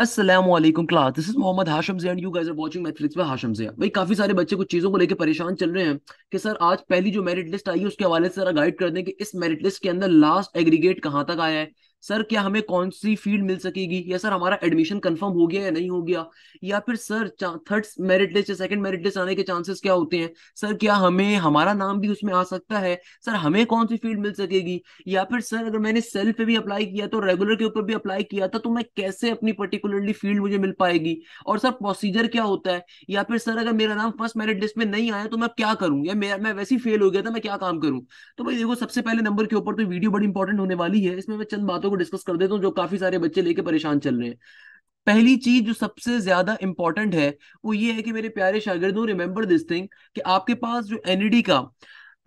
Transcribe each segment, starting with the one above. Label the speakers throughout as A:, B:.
A: Aslam class this is Mohammad Hashim Jain you are Netflix Hashim Jain भाई काफी सारे बच्चे कुछ चीज़ों को लेकर परेशान चल रहे हैं कि सर आज पहली जो मेरिट लिस्ट आई है उसके हवाले से गाइड कर दें कि इस मेरिट लिस्ट के अंदर लास्ट एग्रीगेट कहाँ तक आया है सर क्या हमें कौन सी फील्ड मिल सकेगी या सर हमारा एडमिशन कंफर्म हो गया या नहीं हो गया या फिर सर थर्ड मेरिट लिस्ट या सेकंड मेरिट लिस्ट आने के चांसेस क्या होते हैं सर क्या हमें हमारा नाम भी उसमें आ सकता है सर हमें कौन सी फील्ड मिल सकेगी या फिर सर अगर मैंने सेल पे भी अप्लाई किया तो रेगुलर के ऊपर भी अप्लाई किया था तो मैं कैसे अपनी पर्टिकुलरली फील्ड मुझे मिल पाएगी और सर प्रोसीजर क्या होता है या फिर सर अगर मेरा नाम फर्स्ट मेरिट लिस्ट में नहीं आया तो मैं क्या करूँ या मेरा मैं वैसे ही फेल हो गया था मैं क्या काम करूँ तो भाई देखो सबसे पहले नंबर के ऊपर तो वीडियो बड़ी इंपॉर्टेंट होने वाली है इसमें मैं चंद बातों को डिस्कस कर देता हूँ जो काफी सारे बच्चे लेके परेशान चल रहे हैं पहली चीज जो सबसे ज्यादा इंपॉर्टेंट है वो ये है कि मेरे प्यारे शागिर्दों रिमेंबर दिस थिंग कि आपके पास जो एनईडी e का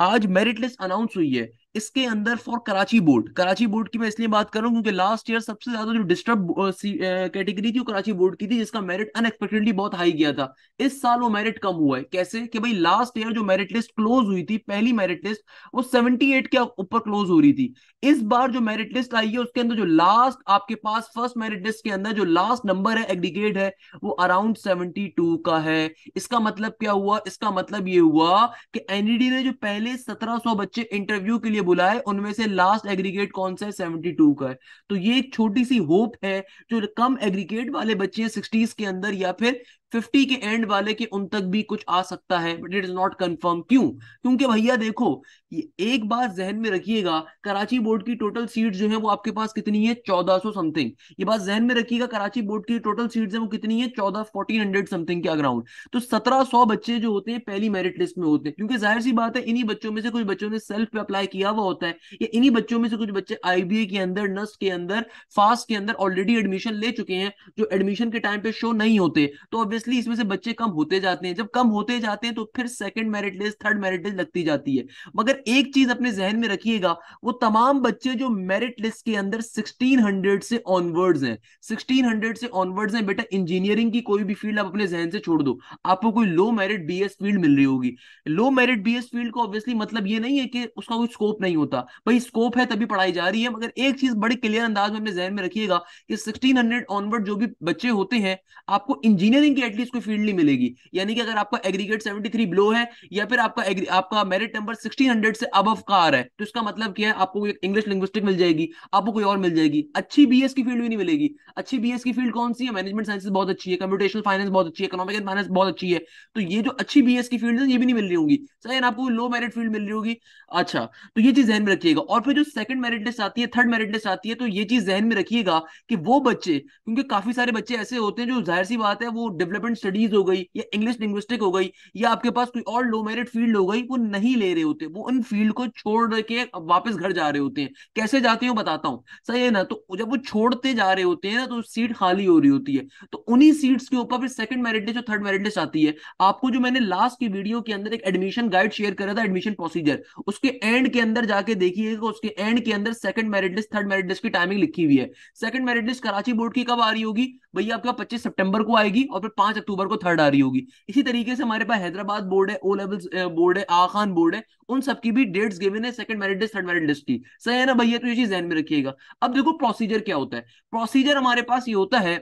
A: आज मेरिट लिस्ट अनाउंस हुई है इसके अंदर for Karachi board Karachi board की मैं इसलिए बात कर रहा हूँ क्योंकि लास्ट ईयर सबसे ज्यादा जो डिस्टर्ब कैटेगरी uh, uh, थी वो कराची बोर्ड की थी जिसका मेरिट अनएक्सपेक्टेडली बहुत हाई गया था इस साल वो मेरिट कम हुआ है कैसे कि भाई लास्ट ईयर जो मेरिट लिस्ट क्लोज हुई थी पहली मेरिट लिस्ट वो सेवेंटी एट के ऊपर क्लोज हो रही थी इस बार जो मेरिट लिस्ट आई है उसके अंदर जो लास्ट आपके पास फर्स्ट मेरिट लिस्ट के अंदर जो लास्ट नंबर है एग्रीगेट है वो अराउंड सेवेंटी टू का है इसका मतलब क्या हुआ इसका मतलब ये हुआ कि एनईडी e ने जो पहले सत्रह बच्चे इंटरव्यू के लिए लिए बुला है उनमें से लास्ट एग्रीगेट कौन सा है सेवेंटी टू का है तो ये एक छोटी सी होप है जो कम एग्रीगेट वाले बच्चे हैं सिक्सटीज के अंदर या फिर फिफ्टी के एंड वाले के उन तक भी कुछ आ सकता है but it is not confirm क्यों क्योंकि भैया देखो ये एक बात जहन में रखिएगा कराची बोर्ड की टोटल सीट जो है वो आपके पास कितनी है चौदह सौ समथिंग ये बात जहन में रखिएगा कराची बोर्ड की टोटल सीट है वो कितनी है चौदह फोर्टीन हंड्रेड समथिंग के अग्राउंड तो सत्रह सौ बच्चे जो होते हैं पहली मेरिट लिस्ट में होते हैं क्योंकि जाहिर सी बात है इन्हीं बच्चों में से कुछ बच्चों ने सेल्फ पे अप्लाई किया हुआ होता है या इन्हीं बच्चों में से कुछ बच्चे आईबीए के अंदर नर्स के अंदर फास्ट के अंदर ऑलरेडी एडमिशन ले चुके हैं जो एडमिशन के टाइम पे शो नहीं होते तो ऑब्वियसली इसमें से बच्चे कम होते जाते हैं जब कम होते जाते हैं तो फिर second merit list third merit list लगती जाती है मगर एक चीज अपने जहन में रखिएगा वो तमाम बच्चे जो मेरिट लिस्ट के अंदर 1600 से ऑनवर्ड्स हैं 1600 से ऑनवर्ड्स हैं बेटा इंजीनियरिंग की कोई भी फील्ड आप अपने जहन से छोड़ दो आपको कोई लो मेरिट बी फील्ड मिल रही होगी लो मेरिट बी फील्ड को ऑब्वियसली मतलब ये नहीं है कि उसका कोई स्कोप नहीं होता भाई स्कोप है तभी पढ़ाई जा रही है मगर एक चीज बड़ी क्लियर अंदाज में अपने जहन में रखिएगा कि सिक्सटीन ऑनवर्ड जो भी बच्चे होते हैं आपको इंजीनियरिंग के एटलीस्ट कोई फील्ड नहीं मिलेगी यानी कि अगर आपका एग्रीगेट 73 ब्लो है या फिर आपका आपका मेरिट नंबर 1600 से अब का आ रहा है तो इसका मतलब क्या है आपको इंग्लिश लिंग्विस्टिक मिल जाएगी आपको कोई और मिल जाएगी अच्छी बी की फील्ड भी नहीं मिलेगी अच्छी बी की फील्ड कौन सी है मैनेजमेंट साइंस बहुत अच्छी है कंप्यूटेशन फाइनेंस बहुत अच्छी है इकोनॉमिक फाइनेंस बहुत अच्छी है तो ये जो अच्छी बी की फील्ड है ये भी नहीं मिल रही होगी सर आपको लो मेरिट फील्ड मिल रही होगी अच्छा तो ये चीज जहन में रखिएगा और फिर जो सेकंड मेरिट लिस्ट आती है थर्ड मेरिट लिस्ट आती है तो ये चीज जहन में रखिएगा कि वो बच्चे क्योंकि काफी सारे बच्चे ऐसे होते हैं जो जाहिर सी बात है वो डेवलप डेवलपमेंट स्टडीज हो गई या इंग्लिश लिंग्विस्टिक हो गई या आपके पास कोई और लो मेरिट फील्ड हो गई वो नहीं ले रहे होते वो उन फील्ड को छोड़ के वापस घर जा रहे होते हैं कैसे जाते हैं बताता हूँ सही है ना तो जब वो छोड़ते जा रहे होते हैं ना तो सीट खाली हो रही होती है तो उन्हीं सीट्स के ऊपर फिर सेकंड मेरिट लिस्ट और थर्ड मेरिट लिस्ट आती है आपको जो मैंने लास्ट की वीडियो के अंदर एक एडमिशन गाइड शेयर करा था एडमिशन प्रोसीजर उसके एंड के अंदर जाके देखिएगा उसके एंड के अंदर second merit list third merit list की टाइमिंग लिखी हुई है second merit list Karachi board की कब आ रही होगी भैया आपका पच्चीस सितंबर को आएगी और फिर पांच अक्टूबर को थर्ड आ रही होगी इसी तरीके से हमारे पास हैदराबाद बोर्ड है ओ लेवल बोर्ड है आ खान बोर्ड है उन सबकी भी डेट्स गिवन है second merit list third merit list की सही है ना भैया तो ये चीज ध्यान में रखिएगा अब देखो प्रोसीजर क्या होता है प्रोसीजर हमारे पास ये होता है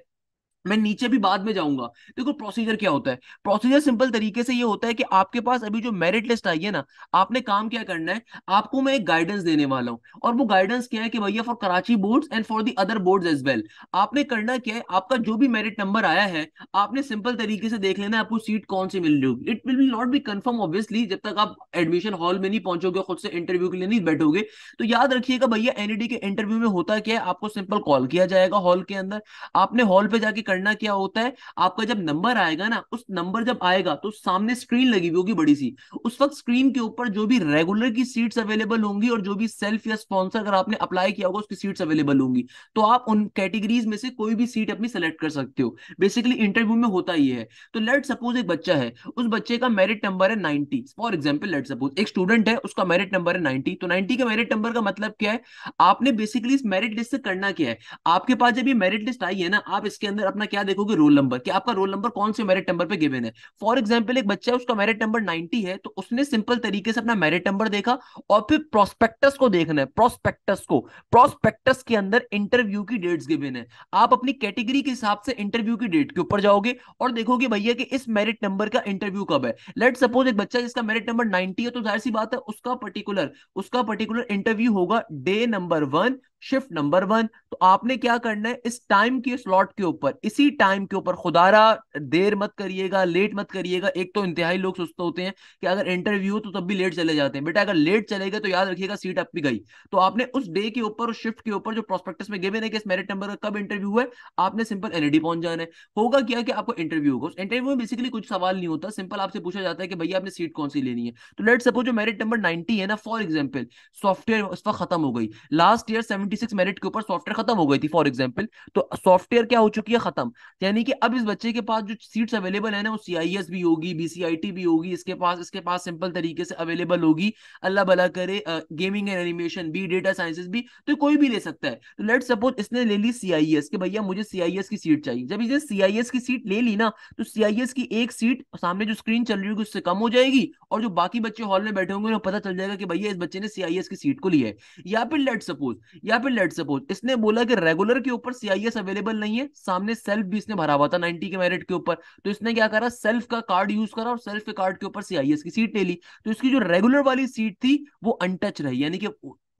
A: मैं नीचे भी बाद में जाऊंगा देखो प्रोसीजर क्या होता है प्रोसीजर सिंपल तरीके से ये होता है कि आपके पास अभी जो मेरिट लिस्ट आई है ना आपने काम क्या करना है आपको मैं एक गाइडेंस देने वाला हूँ और वो गाइडेंस क्या है कि भैया for Karachi boards and for the other boards as well आपने करना क्या है आपका जो भी मेरिट नंबर आया है आपने सिंपल तरीके से देख लेना आपको सीट कौन सी मिल रही it will not be confirm obviously जब तक आप एडमिशन हॉल में नहीं पहुंचोगे खुद से इंटरव्यू के लिए नहीं बैठोगे तो याद रखिएगा भैया एनईडी e के इंटरव्यू में होता क्या है आपको सिंपल कॉल किया जाएगा हॉल के अंदर आपने हॉल पे जाके करना क्या होता है आपका जब नंबर आएगा ना उस नंबर जब आएगा तो सामने स्क्रीन लगी हुई होगी बड़ी सी उस वक्त स्क्रीन के ऊपर जो भी रेगुलर की सीट्स अवेलेबल होंगी और जो भी सेल्फ या स्पॉन्सर अगर आपने अप्लाई किया होगा उसकी सीट्स अवेलेबल होंगी तो आप उन कैटेगरीज में से कोई भी सीट अपनी सेलेक्ट कर सकते हो बेसिकली इंटरव्यू में होता ही है तो लेट सपोज एक बच्चा है उस बच्चे का मेरिट नंबर है ninety for example let suppose एक स्टूडेंट है उसका मेरिट नंबर है नाइनटी तो नाइनटी का मेरिट नंबर का मतलब क्या है आपने बेसिकली इस मेरिट लिस्ट से करना क्या है आपके पास जब ये मेरिट लिस्ट आई है ना आप इसके अंदर अपना अपना क्या देखोगे रोल नंबर कि आपका रोल नंबर कौन से मेरिट नंबर पे गिवन है फॉर एग्जाम्पल एक बच्चा है उसका मेरिट नंबर 90 है तो उसने सिंपल तरीके से अपना मेरिट नंबर देखा और फिर प्रोस्पेक्टस को देखना है प्रोस्पेक्टस को प्रोस्पेक्टस के अंदर इंटरव्यू की डेट्स गिवन है आप अपनी कैटेगरी के हिसाब से इंटरव्यू की डेट के ऊपर जाओगे और देखोगे भैया कि इस मेरिट नंबर का इंटरव्यू कब है लेट सपोज एक बच्चा जिसका मेरिट नंबर नाइनटी है तो जाहिर सी बात है उसका पर्टिकुलर उसका पर्टिकुलर इंटरव्यू होगा day number one shift number one तो आपने क्या करना है इस टाइम के स्लॉट के ऊपर इसी टाइम के ऊपर खुदारा देर मत करिएगा लेट मत करिएगा एक तो इंतहाई लोग सुस्त होते हैं कि अगर इंटरव्यू हो तो तब भी लेट चले जाते हैं बेटा अगर लेट चले गए तो याद रखिएगा सीट अप भी गई तो आपने उस डे के ऊपर उस शिफ्ट के ऊपर जो प्रोस्पेक्टस में गिवन है कि इस मेरिट नंबर का कब इंटरव्यू है आपने सिंपल एनईडी पहुंच जाना है होगा क्या कि आपको इंटरव्यू होगा उस इंटरव्यू में बेसिकली कुछ सवाल नहीं होता सिंपल आपसे पूछा जाता है कि भैया आपने सीट कौन सी लेनी है तो लेट सपोज जो मेरिट नंबर नाइनटी है ना फॉर एग्जाम्पल सॉफ्टवेयर उस पर खत्म हो गई लास्ट ईयर सेवन 76 मेरिट के ऊपर सॉफ्टवेयर खत्म हो गई थी फॉर एग्जांपल तो सॉफ्टवेयर क्या हो चुकी है खत्म यानी कि अब इस बच्चे के पास जो सीट्स अवेलेबल है ना वो सी भी होगी बीसीआईटी भी होगी इसके पास इसके पास सिंपल तरीके से अवेलेबल होगी अल्लाह भला करे गेमिंग एंड एनिमेशन भी डेटा साइंसिस भी तो कोई भी ले सकता है तो लेट सपोज इसने ले ली सी के भैया मुझे सी की सीट चाहिए जब इसने सी की सीट ले ली ना तो सी की एक सीट सामने जो स्क्रीन चल रही होगी उससे कम हो जाएगी और जो बाकी बच्चे हॉल में बैठे होंगे उन्हें पता चल जाएगा कि भैया इस बच्चे ने सी की सीट को लिया है या फिर लेट सपोज या या फिर लेट सपोज इसने बोला कि रेगुलर के ऊपर सीआईएस अवेलेबल नहीं है सामने सेल्फ भी इसने भरा हुआ था 90 के मेरिट के ऊपर तो इसने क्या करा सेल्फ का कार्ड यूज करा और सेल्फ के कार्ड के ऊपर सीआईएस की सीट ले ली तो इसकी जो रेगुलर वाली सीट थी वो अनटच रही यानी कि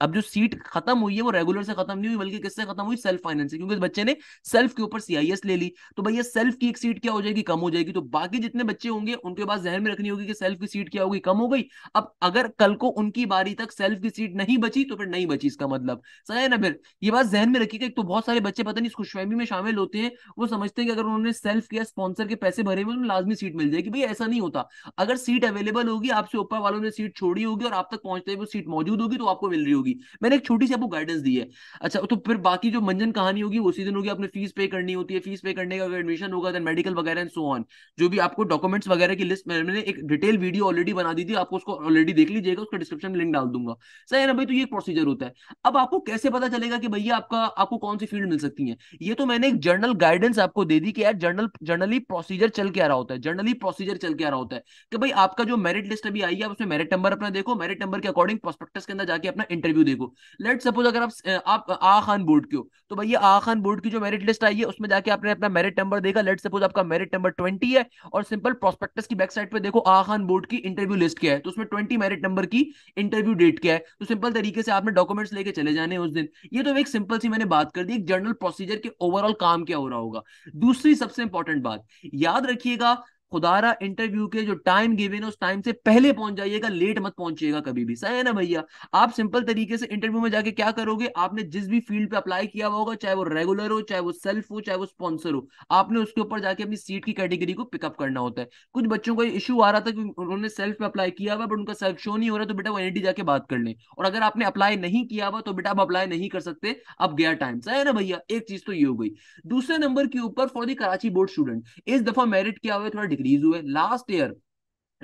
A: अब जो सीट खत्म हुई है वो रेगुलर से खत्म नहीं हुई बल्कि किससे खत्म हुई सेल्फ फाइनेंस से क्योंकि इस बच्चे ने सेल्फ के ऊपर सीआईएस ले ली तो भैया सेल्फ की एक सीट क्या हो जाएगी कम हो जाएगी तो बाकी जितने बच्चे होंगे उनके पास जहन में रखनी होगी कि सेल्फ की सीट क्या होगी कम हो गई अब अगर कल को उनकी बारी तक सेल्फ की सीट नहीं बची तो फिर नहीं बची इसका मतलब सही है ना फिर ये बात जहन में रखिएगा एक तो बहुत सारे बच्चे पता नहीं इस खुशफहमी में शामिल होते हैं वो समझते हैं कि अगर उन्होंने सेल्फ या स्पॉन्सर के पैसे भरे हुए तो उन्हें लाजमी सीट मिल जाएगी भैया ऐसा नहीं होता अगर सीट अवेलेबल होगी आपसे ऊपर वालों ने सीट छोड़ी होगी और आप तक पहुंचते हुए सीट मौजूद होगी तो आपको मिल रही होगी होगी मैंने एक छोटी सी आपको गाइडेंस दी है अच्छा तो फिर बाकी जो मंजन कहानी होगी वो सीजन होगी आपने फीस पे करनी होती है फीस पे करने का अगर एडमिशन होगा देन मेडिकल वगैरह एंड सो ऑन जो भी आपको डॉक्यूमेंट्स वगैरह की लिस्ट मैंने एक डिटेल वीडियो ऑलरेडी बना दी थी आपको उसको ऑलरेडी देख लीजिएगा उसका डिस्क्रिप्शन में लिंक डाल दूंगा सही है ना भाई तो ये प्रोसीजर होता है अब आपको कैसे पता चलेगा कि भैया आपका आपको कौन सी फील्ड मिल सकती है ये तो मैंने एक जर्नल गाइडेंस आपको दे दी कि यार जर्नल जर्नली प्रोसीजर चल के आ रहा होता है जर्नली प्रोसीजर चल के आ रहा होता है कि भाई आपका जो मेरिट लिस्ट अभी आई है उसमें मेरिट नंबर अपना देखो मेरिट नंबर के अकॉर्डिंग प्रोस्पेक्टस के अंदर जाके अपना इंटरव्यू इंटरव्यू देखो लेट सपोज अगर आप आप आ खान बोर्ड के हो तो भैया आ खान बोर्ड की जो मेरिट लिस्ट आई है उसमें जाके आपने अपना मेरिट नंबर देखा लेट सपोज आपका मेरिट नंबर ट्वेंटी है और सिंपल प्रोस्पेक्टस की बैक साइड पे देखो आ खान बोर्ड की इंटरव्यू लिस्ट क्या है तो उसमें ट्वेंटी मेरिट नंबर की इंटरव्यू डेट क्या है तो सिंपल तरीके से आपने डॉक्यूमेंट्स लेके चले जाने उस दिन ये तो एक सिंपल सी मैंने बात कर दी एक जनरल प्रोसीजर के ओवरऑल काम क्या हो रहा होगा दूसरी सबसे इंपॉर्टेंट बात याद रखिएगा खुदारा इंटरव्यू के जो टाइम गिवेन है उस टाइम से पहले पहुंच जाइएगा लेट मत पहुंचिएगा कभी भी सही है ना भैया आप सिंपल तरीके से इंटरव्यू में जाके क्या करोगे आपने जिस भी फील्ड पे अप्लाई किया हुआ होगा चाहे वो रेगुलर हो चाहे वो सेल्फ हो चाहे वो स्पॉन्सर हो आपने उसके ऊपर जाके अपनी सीट की कैटेगरी को पिकअप करना होता है कुछ बच्चों को इशू आ रहा था कि उन्होंने सेल्फ में अप्लाई किया हुआ बट उनका सेल्फ शो नहीं हो रहा तो बेटा वो एन जाके बात कर ले और अगर आपने अप्लाई नहीं किया हुआ तो बेटा आप अप्लाई नहीं कर सकते अब गया टाइम सही है ना भैया एक चीज तो ये हो गई दूसरे नंबर के ऊपर for the Karachi board student इस दफा मेरिट क्या हुआ थोड़ा डिग्री रिलीज हुए लास्ट ईयर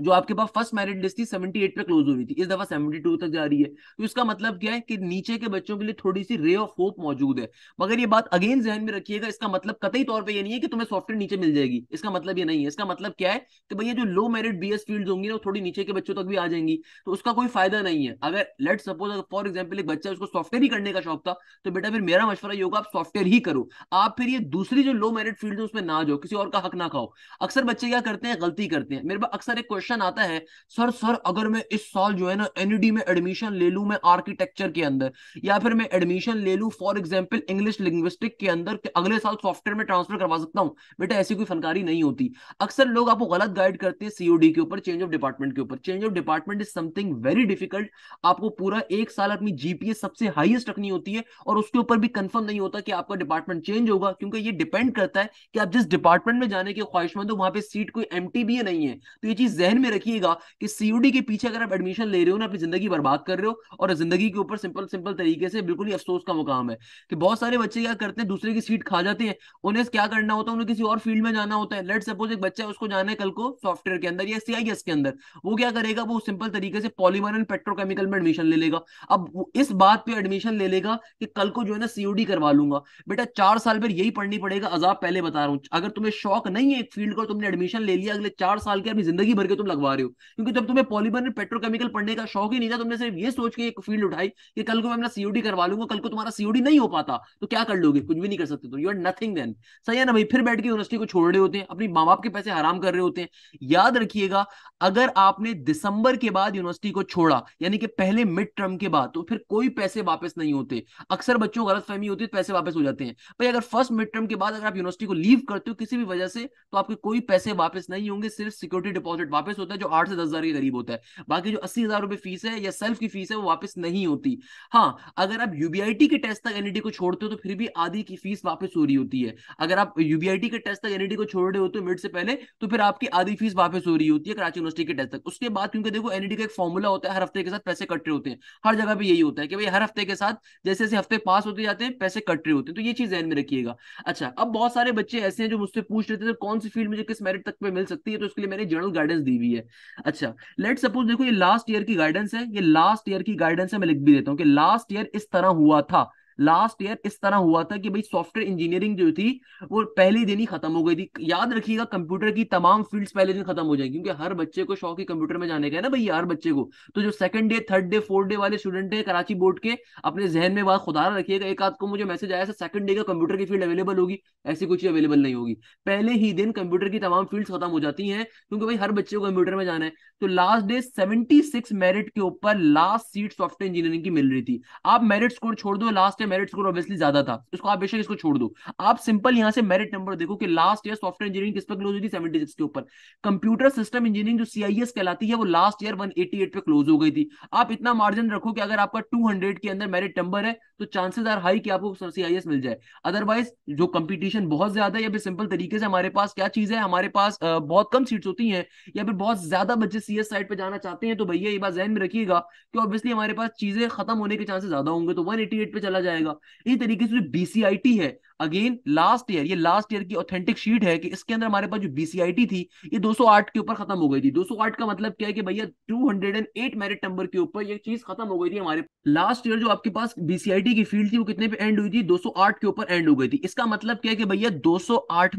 A: जो आपके पास फर्स्ट मेरिट लिस्ट थी सेवेंटी एट पे क्लोज हुई थी इस दफा सेवेंटी टू तक जा रही है तो इसका मतलब क्या है कि नीचे के बच्चों के लिए थोड़ी सी रे ऑफ होप मौजूद है मगर ये बात अगेन जहन में रखिएगा इसका मतलब कतई तौर पे ये नहीं है कि तुम्हें सॉफ्टवेयर नीचे मिल जाएगी इसका मतलब ये नहीं है इसका मतलब क्या है कि भैया जो low merit B S field होंगी ना थोड़ी नीचे के बच्चों तक भी आ जाएंगी तो उसका कोई फायदा नहीं है अगर लेट सपोज अगर फॉर एग्जाम्पल एक बच्चा उसको सॉफ्टवेयर ही करने का शौक था तो बेटा फिर मेरा मशवरा ये होगा आप सॉफ्टवेयर ही करो आप फिर ये दूसरी जो लो मेरिट फील्ड है उसमें ना जाओ किसी और का हक ना खाओ अक्सर बच्चे क्या करते हैं गलती करते हैं मेरे पास अक्सर एक क्वेश्चन आता है सर सर अगर मैं इस साल जो है ना एनईडी e में एडमिशन ले लू मैं आर्किटेक्चर के अंदर या फिर मैं एडमिशन ले लू फॉर एग्जाम्पल इंग्लिश लिंग्विस्टिक के अंदर के अगले साल सॉफ्टवेयर में ट्रांसफर करवा सकता हूँ बेटा ऐसी कोई फनकारी नहीं होती अक्सर लोग आपको गलत गाइड करते हैं सीओडी के ऊपर चेंज ऑफ डिपार्टमेंट के ऊपर change of department is something very difficult आपको पूरा एक साल अपनी जीपीए सबसे हाइएस्ट रखनी होती है और उसके ऊपर भी कंफर्म नहीं होता कि आपका डिपार्टमेंट चेंज होगा क्योंकि ये डिपेंड करता है कि आप जिस डिपार्टमेंट में जाने के ख्वाहिशमंद हो तो वहां पे सीट कोई एम भी नहीं है तो ये चीज जहन में रखिएगा कि सीयूडी के पीछे अगर आप एडमिशन ले रहे हो ना अपनी जिंदगी बर्बाद कर रहे हो और जिंदगी के ऊपर सिंपल सिंपल तरीके से बिल्कुल ही अफसोस का मुकाम है कि बहुत सारे बच्चे क्या करते हैं दूसरे की सीट खा जाते हैं उन्हें क्या करना होता है उन्हें किसी और फील्ड में जाना होता है लेट सपोज एक बच्चा है उसको जाना है कल को सॉफ्टवेयर के अंदर या सी के अंदर वो क्या करेगा वो सिंपल तरीके से पॉलीमर एंड पेट्रोकेमिकल में एडमिशन ले लेगा अब इस बात पर एडमिशन ले लेगा कि कल को जो है ना सीयूडी करवा लूंगा बेटा चार साल पर यही पढ़नी पड़ेगा अजाब पहले बता रहा हूँ अगर तुम्हें शौक नहीं है एक फील्ड को तुमने एडमिशन ले लिया अगले चार साल के अपनी जिंदगी भर के तुम लगवा रहे हो क्योंकि जब तुम्हें पॉलीमर में पेट्रोकेमिकल पढ़ने का शौक ही नहीं था तुमने सिर्फ ये सोच के एक फील्ड उठाई कि कल को मैं अपना सीओडी करवा लूंगा कल को तुम्हारा सीओडी नहीं हो पाता तो क्या कर लोगे कुछ भी नहीं कर सकते तुम यू आर नथिंग देन सही है ना भाई फिर बैठ के यूनिवर्सिटी को छोड़ रहे होते हैं अपने माँ बाप के पैसे हराम कर रहे होते हैं याद रखिएगा अगर आपने दिसंबर के बाद यूनिवर्सिटी को छोड़ा यानी कि पहले मिड टर्म के बाद तो फिर कोई पैसे वापस नहीं होते अक्सर बच्चों गलत फहमी होती है तो पैसे वापस हो जाते हैं भाई अगर फर्स्ट मिड टर्म के बाद अगर आप यूनिवर्सिटी को लीव करते हो किसी भी वजह से तो आपके कोई पैसे वापस नहीं होंगे सिर्फ सिक्योरिटी डिपॉजिट वापस वापस होता है जो आठ से दस हजार के करीब होता है बाकी जो अस्सी हजार रुपए फीस है या सेल्फ की फीस है वो वापस नहीं होती हाँ अगर आप यूबीआईटी के टेस्ट तक एनईडी को छोड़ते हो तो फिर भी आधी की फीस वापस हो रही होती है अगर आप यूबीआईटी के टेस्ट तक एनईडी को छोड़ रहे होते हो मिड तो से पहले तो फिर आपकी आधी फीस वापस हो रही होती है कराची यूनिवर्सिटी के टेस्ट तक उसके बाद क्योंकि देखो एनईडी का एक फॉर्मूला होता है हर हफ्ते के साथ पैसे कट रहे होते हैं हर जगह पर यही होता है कि भाई हर हफ्ते के साथ जैसे जैसे हफ्ते पास होते जाते हैं पैसे कट रहे होते हैं तो ये चीज ध्यान में रखिएगा अच्छा अब बहुत सारे बच्चे ऐसे हैं जो मुझसे पूछ रहे थे तो कौन सी फील्ड मुझे किस मेरिट तक पे मिल सकती है तो उसके लिए मैंने जनरल गाइडेंस दी हुई है अच्छा लेट सपोज देखो ये लास्ट ईयर की गाइडेंस है ये लास्ट ईयर की गाइडेंस है मैं लिख भी देता हूँ कि लास्ट ईयर इस तरह हुआ था लास्ट ईयर इस तरह हुआ था कि भाई सॉफ्टवेयर इंजीनियरिंग जो थी वो पहले दिन ही खत्म हो गई थी याद रखिएगा कंप्यूटर की तमाम फील्ड्स पहले दिन खत्म हो जाएंगे क्योंकि हर बच्चे को शौक है कंप्यूटर में जाने का है ना भाई हर बच्चे को तो जो second day third day fourth day वाले स्टूडेंट है कराची बोर्ड के अपने जहन में बात खुदा रखिएगा एक आध को मुझे मैसेज आया सेकंड डे का कंप्यूटर की फील्ड अवेलेबल होगी ऐसी कुछ अवेलेबल नहीं होगी पहले ही दिन कंप्यूटर की तमाम फील्ड खत्म हो जाती है क्योंकि भाई हर बच्चे को कंप्यूटर में जाना है तो लास्ट डे सेवेंटी मेरिट के ऊपर लास्ट सीट सॉफ्टवेयर इंजीनियरिंग की मिल रही थी आप मेरिट स्कोर छोड़ दो लास्ट से मेरिट स्कोर ऑब्वियसली ज्यादा था इसको आप बेशक इसको छोड़ दो आप सिंपल यहाँ से मेरिट नंबर देखो कि लास्ट ईयर सॉफ्टवेयर इंजीनियरिंग किस पर क्लोज हुई थी सेवेंटी सिक्स के ऊपर कंप्यूटर सिस्टम इंजीनियरिंग जो सीआईएस कहलाती है वो last year one eighty eight पे क्लोज हो गई थी आप इतना मार्जिन रखो कि अगर आपका टू हंड्रेड के अंदर मेरिट नंबर है तो चांसेस आर हाई कि आपको सीआईएस मिल जाए अदरवाइज जो कंपटीशन बहुत ज्यादा है या फिर सिंपल तरीके से हमारे पास क्या चीज है हमारे पास बहुत कम सीट्स होती हैं या फिर बहुत ज्यादा बच्चे सीएस साइड पे जाना चाहते हैं तो भैया ये बात जहन में रखिएगा कि ऑब्वियसली हमारे पास चीजें खत्म होने के चांसेस ज्यादा होंगे तो 188 पे चला जाए जाएगा इसी तरीके से जो बीसीआईटी है अगेन लास्ट ईयर ये लास्ट ईयर की ऑथेंटिक शीट है कि इसके अंदर हमारे पास जो बीसीआईटी थी ये 208 के ऊपर खत्म हो गई थी 208 का मतलब क्या है कि भैया 208 मेरिट नंबर के ऊपर ये चीज खत्म हो गई थी हमारे लास्ट ईयर जो आपके पास बीसीआईटी की फील्ड थी वो कितने पे एंड हुई थी 208 के ऊपर एंड हो गई थी इसका मतलब क्या है कि भैया दो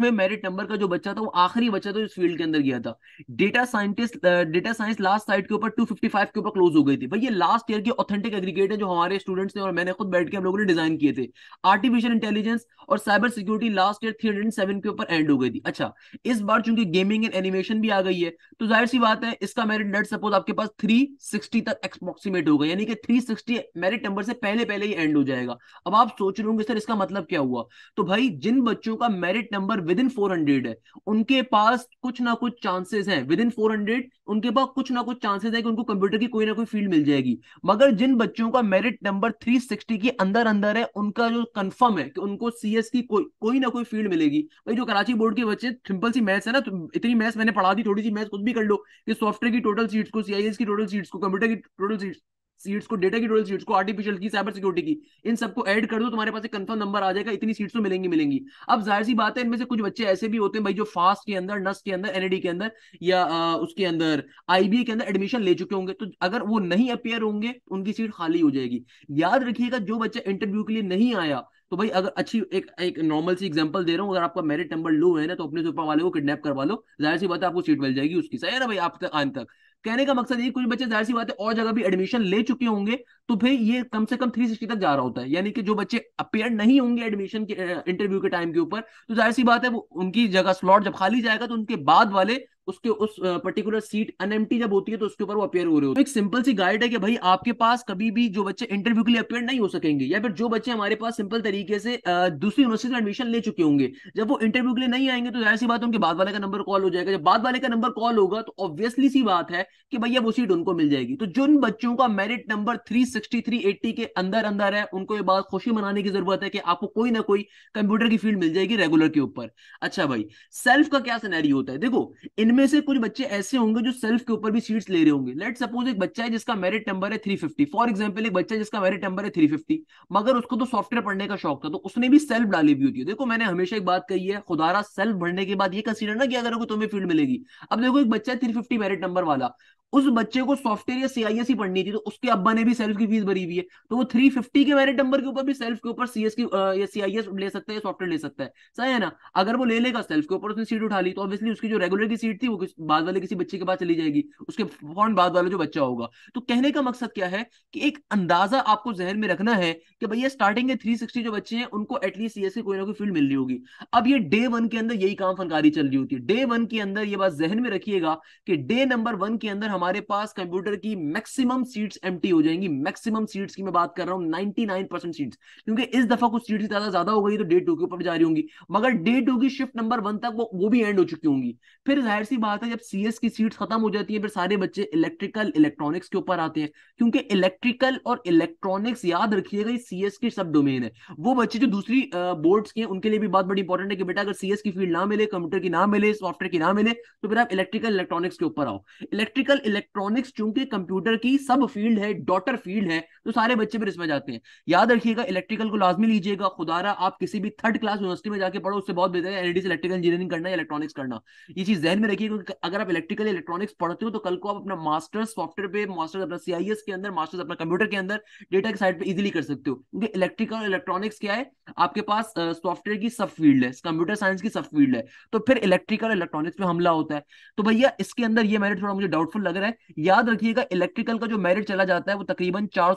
A: में मेरिट नंबर का जो बच्चा था वो आखिरी बच्चा था इस फील्ड के अंदर गया था data scientist data science last side के ऊपर टू के ऊपर क्लोज हो गई थी भैया लास्ट ईयर के ऑथेंटिक एग्रीगेट है जो हमारे स्टूडेंट्स ने और मैंने खुद बैठ के हम लोगों ने डिजाइन किए थे आर्टिफिशियल इंटेलिजेंस और साइबर सिक्योरिटी लास्ट ईयर 307 के ऊपर एंड हो गई थी अच्छा इस बार चूंकि गेमिंग एंड एनिमेशन भी आ गई है तो जाहिर सी बात है इसका मेरिट नेट सपोज आपके पास 360 तक अप्रोक्सीमेट होगा यानी कि 360 मेरिट नंबर से पहले पहले ही एंड हो जाएगा अब आप सोच रहे होंगे सर इसका मतलब क्या हुआ तो भाई जिन बच्चों का merit number within four है उनके पास कुछ ना कुछ चांसेस है विद इन फोर उनके पास कुछ ना कुछ चांसेस है कि उनको कंप्यूटर की कोई ना कोई फील्ड मिल जाएगी मगर जिन बच्चों का मेरिट नंबर थ्री के अंदर अंदर है उनका जो कन्फर्म है कि उनको सी मैथ्स की को, कोई ना कोई फील्ड मिलेगी भाई जो कराची बोर्ड के बच्चे सिंपल सी मैथ्स है ना तो इतनी मैथ्स मैंने पढ़ा दी थोड़ी सी मैथ्स खुद भी कर लो कि सॉफ्टवेयर की टोटल सीट्स को सीआईएस की टोटल सीट्स को कंप्यूटर की टोटल सीट्स सीट्स को डेटा की टोटल सीट्स को आर्टिफिशियल की साइबर सिक्योरिटी की इन सबको ऐड कर दो तुम्हारे पास एक कंफर्म नंबर आ जाएगा इतनी सीट्स तो मिलेंगी मिलेंगी अब जाहिर सी बात है इनमें से कुछ बच्चे ऐसे भी होते हैं भाई जो फास्ट के अंदर नस के अंदर एनईडी e के अंदर या आ, उसके अंदर आईबीए के अंदर एडमिशन ले चुके होंगे तो अगर वो नहीं अपेयर होंगे उनकी सीट खाली हो जाएगी याद रखिएगा जो बच्चा इंटरव्यू के लिए नहीं आया तो भाई अगर अच्छी एक एक नॉर्मल सी एग्जांपल दे रहा हूँ अगर आपका मेरिट नंबर लो है ना तो अपने सुपर वाले को किडनैप करवा लो जाहिर सी बात है आपको सीट मिल जाएगी उसकी सही है ना भाई आप तक आन तक कहने का मकसद ये कुछ बच्चे जाहिर सी बात है और जगह भी एडमिशन ले चुके होंगे तो फिर ये कम से कम थ्री सिक्सटी तक जा रहा होता है यानी कि जो बच्चे अपेयर नहीं होंगे एडमिशन के इंटरव्यू के टाइम के ऊपर तो जाहिर सी बात है वो उनकी जगह स्लॉट जब खाली जाएगा तो उनके बाद वाले उसके उस पर्टिकुलर सीट अनएम्प्टी जब होती है तो उसके ऊपर वो अपेयर हो रहे हो एक सिंपल सी गाइड है कि भाई आपके पास कभी भी जो बच्चे इंटरव्यू के लिए अपेयर नहीं हो सकेंगे या फिर जो बच्चे हमारे पास सिंपल तरीके से दूसरी यूनिवर्सिटी में एडमिशन ले चुके होंगे जब वो इंटरव्यू के लिए नहीं आएंगे तो जाहिर सी बात उनके बाद वाले का नंबर कॉल हो जाएगा जब बाद वाले का नंबर कॉल होगा तो ऑब्वियसली सी बात है कि भैया वो सीट उनको मिल जाएगी तो जिन बच्चों का merit number three sixty three eighty के अंदर अंदर है उनको ये बात खुशी मनाने की जरूरत है कि आपको कोई ना कोई कंप्यूटर की फील्ड मिल जाएगी रेगुलर के ऊपर अच्छा भाई सेल्फ का क्या सिनेरियो होता है देखो इन इनमें से कुछ बच्चे ऐसे होंगे जो सेल्फ के ऊपर भी सीट्स ले रहे होंगे लेट सपोज एक बच्चा है जिसका मेरिट नंबर है थ्री फिफ्टी फॉर एग्जाम्पल एक बच्चा जिसका मेरिट नंबर है थ्री फिफ्टी मगर उसको तो सॉफ्टवेयर पढ़ने का शौक था तो उसने भी सेल्फ डाली हुई होती है देखो मैंने हमेशा एक बात कही है खुदारा सेल्फ भरने के बाद ये कंसिडर ना किया करोगे तुम्हें फील्ड मिलेगी अब देखो एक बच्चा है थ्री फिफ्टी मेरिट नंबर वाला उस बच्चे को सॉफ्टवेयर या सीआईएस ही पढ़नी थी तो उसके अब्बा ने भी सेल्फ की फीस भरी हुई है तो वो 350 के मेरिट नंबर के ऊपर भी सेल्फ के ऊपर सीएस की या सीआईएस ले सकता है सॉफ्टवेयर ले सकता है सही है ना अगर वो ले लेगा सेल्फ के ऊपर उसने सीट उठा ली तो ऑब्वियसली उसकी जो रेगुलर की सीट थी वो बाद वाले किसी बच्चे के पास चली जाएगी उसके फौरन बाद वाला जो बच्चा होगा तो कहने का मकसद क्या है कि एक अंदाजा आपको जहन में रखना है कि भैया स्टार्टिंग के थ्री सिक्सटी जो बच्चे हैं उनको एटलीस्ट ये से कोई ना कोई फील्ड मिल रही होगी अब ये डे वन के अंदर यही काम फनकारी चल रही होती है डे वन के अंदर ये बात जहन में रखिएगा कि डे नंबर वन के अंदर हमारे पास कंप्यूटर की मैक्सिमम सीट्स एम हो जाएंगी मैक्सिमम सीट्स की मैं बात कर रहा हूँ नाइनटी सीट्स क्योंकि इस दफा कुछ सीट्स ज्यादा ज्यादा हो गई तो डे टू के ऊपर जा रही होंगी मगर डे टू की शिफ्ट नंबर वन तक वो वो भी एंड हो चुकी होंगी फिर जाहिर सी बात है जब सीएस की सीट खत्म हो जाती है फिर सारे बच्चे इलेक्ट्रिकल इलेक्ट्रॉनिक्स के ऊपर आते हैं क्योंकि इलेक्ट्रिकल और इलेक्ट्रॉनिक्स याद रखिएगा सी एस की सब डोमेन है वो बच्चे जो दूसरी बोर्ड्स के उनके लिए भी बहुत बड़ी इंपॉर्टेंट है कि बेटा अगर सीएस की फील्ड ना मिले कंप्यूटर की ना मिले सॉफ्टवेयर की ना मिले तो फिर आप इलेक्ट्रिकल इलेक्ट्रॉनिक्स के ऊपर आओ इलेक्ट्रिकल इलेक्ट्रॉनिक्स चूंकि कंप्यूटर की सब फील्ड है डॉटर फील्ड है तो सारे बच्चे फिर इसमें जाते हैं याद रखिएगा इलेक्ट्रिकल को लाजमी लीजिएगा खुदारा आप किसी भी थर्ड क्लास यूनिवर्सिटी में जाके पढ़ो उससे बहुत बेहतर है एनडीसी इलेक्ट्रिकल इंजीनियरिंग करना इलेक्ट्रॉनिक्स करना ये चीज जहन में रखिए रखिए क्योंकि अगर आप इलेक्ट्रिकल इलेक्ट्रॉनिक्स पढ़ते हो तो कल को आप अपना मास्टर्स सॉफ्टवेयर पे मास्टर्स अपना सीआईएस के अंदर मास्टर्स अपना कंप्यूटर के अंदर डेटा के साइड पे इजिली कर सकते हो क्योंकि इलेक्ट्रिकल इलेक्ट्रॉनिक्स क्या है आपके पास सॉफ्टवेयर की सब फील्ड है कंप्यूटर साइंस की सब फील्ड है तो फिर इलेक्ट्रिकल इलेक्ट्रॉनिक्स पे हमला होता है तो भैया इसके अंदर ये मेरिट थोड़ा मुझे डाउटफुल लग रहा है याद रखिएगा इलेक्ट्रिकल का जो मेरिट चला जाता है वो तकरीबन चार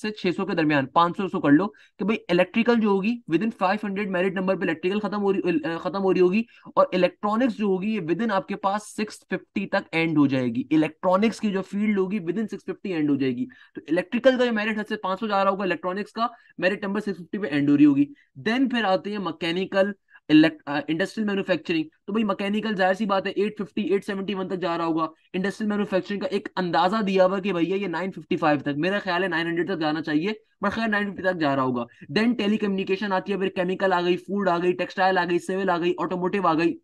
A: से छह के दरमियान पांच सौ कर लो कि भाई इलेक्ट्रिकल जो होगी within five merit number पर इलेक्ट्रिकल खत्म हो रही खत्म हो रही होगी और इलेक्ट्रॉनिक्स जो होगी ये विद इन आपके पास 650 तक एंड हो जाएगी इलेक्ट्रॉनिक्स की जो फील्ड होगी विद इन 650 एंड हो जाएगी तो इलेक्ट्रिकल का जो मेरिट हद से सौ जा रहा होगा इलेक्ट्रॉनिक्स का मेरिट नंबर 650 पे एंड हो रही होगी देन फिर आते हैं मैकेनिकल इंडस्ट्रियल मैन्युफैक्चरिंग तो भाई मैकेनिकल जाहिर सी बात है 850 871 तक जा रहा होगा इंडस्ट्रियल मैन्युफैक्चरिंग का एक अंदाजा दिया हुआ कि भैया ये 955 तक मेरा ख्याल है 900 तक जाना चाहिए बट खैर 950 तक जा रहा होगा देन टेलीकम्युनिकेशन आती है फिर केमिकल आ गई फूड आ गई टेक्सटाइल आ गई सिविल आ गई ऑटोमोटिव आ गई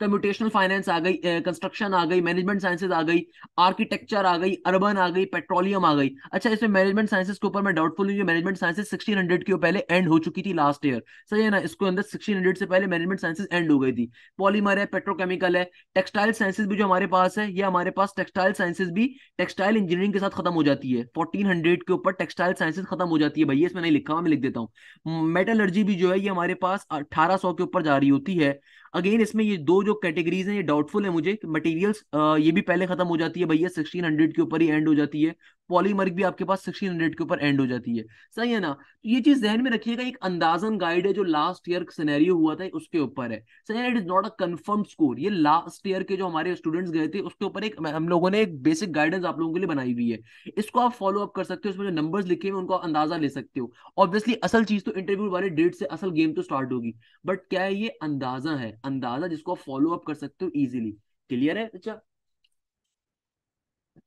A: कम्प्यूटेशनल फाइनेंस आ गई कंस्ट्रक्शन आ गई मैनेजमेंट साइंसेज आ गई आर्किटेक्चर आ गई अर्बन आ गई पेट्रोलियम आ गई अच्छा इसमें मैनेजमेंट साइंसेज के ऊपर मैं डाउटफुल हूँ मैनेजमेंट साइंसेज सिक्सटीन हंड्रेड के पहले एंड हो चुकी थी लास्ट ईयर सही है ना इसको अंदर सिक्सटीन हंड्रेड से पहले मैनेजमेंट साइंसेज एंड हो गई थी पॉलीमर है पेट्रोकेमिकल है टेक्सटाइल साइंसेज भी जो हमारे पास है ये हमारे पास टेक्सटाइल साइंसेज भी टेक्सटाइल इंजीनियरिंग के साथ खत्म हो जाती है फोर्टीन हंड्रेड के ऊपर टेक्सटाइल साइंसेज खत्म हो जाती है भैया इसमें नहीं लिखा हुआ मैं लिख देता हूँ मेटलर्जी भी जो है ये हमारे पास अठारह सौ के ऊपर जारी होती है अगेन इसमें ये दो जो कैटेगरीज हैं ये डाउटफुल है मुझे मटेरियल्स ये भी पहले खत्म हो जाती है भैया हंड्रेड के ऊपर ही एंड हो जाती है पॉलीमरिक भी आपके पास सिक्सटीन हंड्रेड के ऊपर एंड हो जाती है सही है ना तो ये चीज जहन में रखिएगा एक अंदाजन गाइड है जो लास्ट ईयर सिनेरियो हुआ था उसके ऊपर है सही है it is not a confirm score ये लास्ट ईयर के जो हमारे स्टूडेंट्स गए थे उसके ऊपर एक हम लोगों ने एक बेसिक गाइडेंस आप लोगों के लिए बनाई हुई है इसको आप फॉलो अप कर सकते हो उसमें जो नंबर लिखे हुए उनको अंदाजा ले सकते हो ऑब्वियसली असल चीज तो इंटरव्यू वाले डेट से असल गेम तो स्टार्ट होगी बट क्या है ये अंदाजा है अंदाजा जिसको आप फॉलो अप कर सकते हो इजिली क्लियर है अच्छा